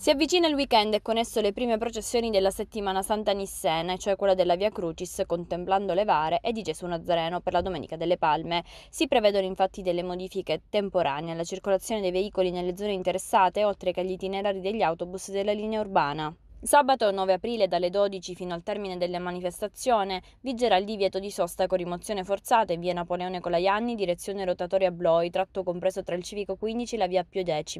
Si avvicina il weekend e con esso le prime processioni della settimana Santa Nissena, cioè quella della Via Crucis, contemplando le vare e di Gesù Nazareno per la Domenica delle Palme. Si prevedono infatti delle modifiche temporanee alla circolazione dei veicoli nelle zone interessate, oltre che agli itinerari degli autobus della linea urbana. Sabato 9 aprile dalle 12 fino al termine della manifestazione vigerà il divieto di sosta con rimozione forzata in via Napoleone Colaianni, direzione rotatoria Bloi, tratto compreso tra il civico 15 e la via Pio X.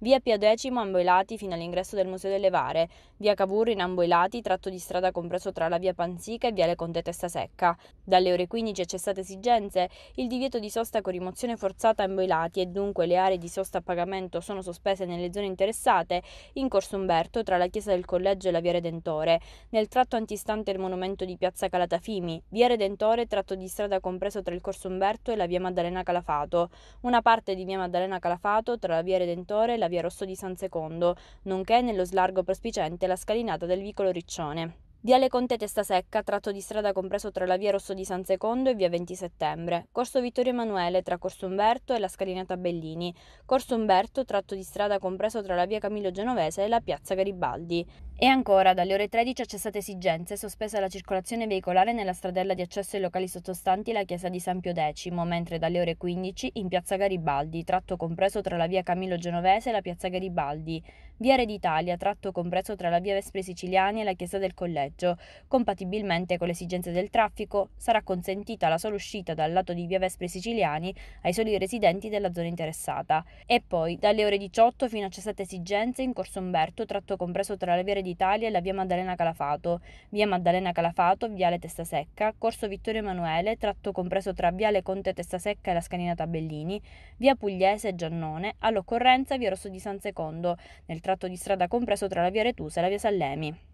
Via Pio X ambo i lati fino all'ingresso del Museo delle Vare, via Cavour in ambo i lati, tratto di strada compreso tra la via Panzica e via Le Conte Testa Secca. Dalle ore 15 cessate esigenze, il divieto di sosta con rimozione forzata ambo i lati e dunque le aree di sosta a pagamento sono sospese nelle zone interessate in Corso Umberto tra la chiesa del collegio e la via Redentore, nel tratto antistante il monumento di piazza Calatafimi, via Redentore tratto di strada compreso tra il corso Umberto e la via Maddalena Calafato, una parte di via Maddalena Calafato tra la via Redentore e la via Rosso di San Secondo, nonché nello slargo prospicente la scalinata del vicolo Riccione. Viale Conte Testa Secca, tratto di strada compreso tra la via Rosso di San Secondo e via 20 Settembre, Corso Vittorio Emanuele tra Corso Umberto e la scalinata Bellini, Corso Umberto, tratto di strada compreso tra la via Camillo Genovese e la piazza Garibaldi. E ancora, dalle ore 13 c'è stata esigenza sospesa la circolazione veicolare nella stradella di accesso ai locali sottostanti la chiesa di San Pio X, mentre dalle ore 15 in piazza Garibaldi, tratto compreso tra la via Camillo Genovese e la piazza Garibaldi, Viare d'Italia, tratto compreso tra la via Vespre Siciliani e la chiesa del collegio. Compatibilmente con le esigenze del traffico, sarà consentita la sola uscita dal lato di via Vespre Siciliani ai soli residenti della zona interessata. E poi, dalle ore 18 fino a cessate esigenze, in corso Umberto, tratto compreso tra la via d'Italia e la via Maddalena Calafato, via Maddalena Calafato, viale Testa Secca, corso Vittorio Emanuele, tratto compreso tra viale Conte Testa Secca e la scaninata Bellini, via Pugliese e Giannone, all'occorrenza via Rosso di San Secondo, nel tratto tratto di strada compreso tra la via Retusa e la via Sallemi.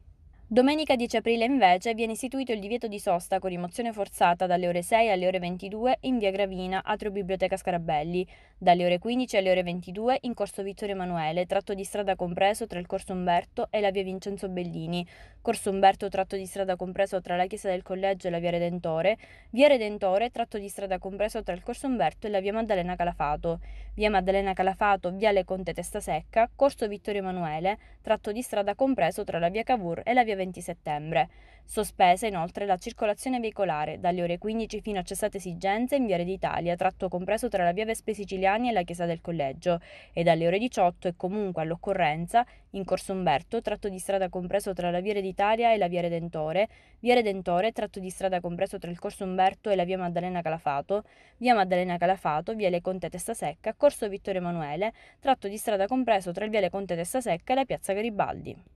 Domenica 10 aprile invece viene istituito il divieto di sosta con rimozione forzata dalle ore 6 alle ore 22 in via Gravina, atrio Biblioteca Scarabelli, dalle ore 15 alle ore 22 in corso Vittorio Emanuele, tratto di strada compreso tra il corso Umberto e la via Vincenzo Bellini, Corso Umberto, tratto di strada compreso tra la chiesa del collegio e la via Redentore, via Redentore, tratto di strada compreso tra il Corso Umberto e la via Maddalena Calafato, via Maddalena Calafato, viale Conte Testasecca, Corso Vittorio Emanuele, tratto di strada compreso tra la via Cavour e la via 20 Settembre. Sospesa inoltre la circolazione veicolare dalle ore 15 fino a cessate esigenze in via d'Italia, tratto compreso tra la via Vespe Siciliani e la chiesa del collegio, e dalle ore 18 e comunque all'occorrenza in Corso Umberto, tratto di strada compreso tra la via Redentore Italia e la via Redentore, via Redentore, tratto di strada compreso tra il corso Umberto e la via Maddalena Calafato, via Maddalena Calafato, viale Conte Testasecca, corso Vittorio Emanuele, tratto di strada compreso tra il viale Conte Testasecca e la piazza Garibaldi.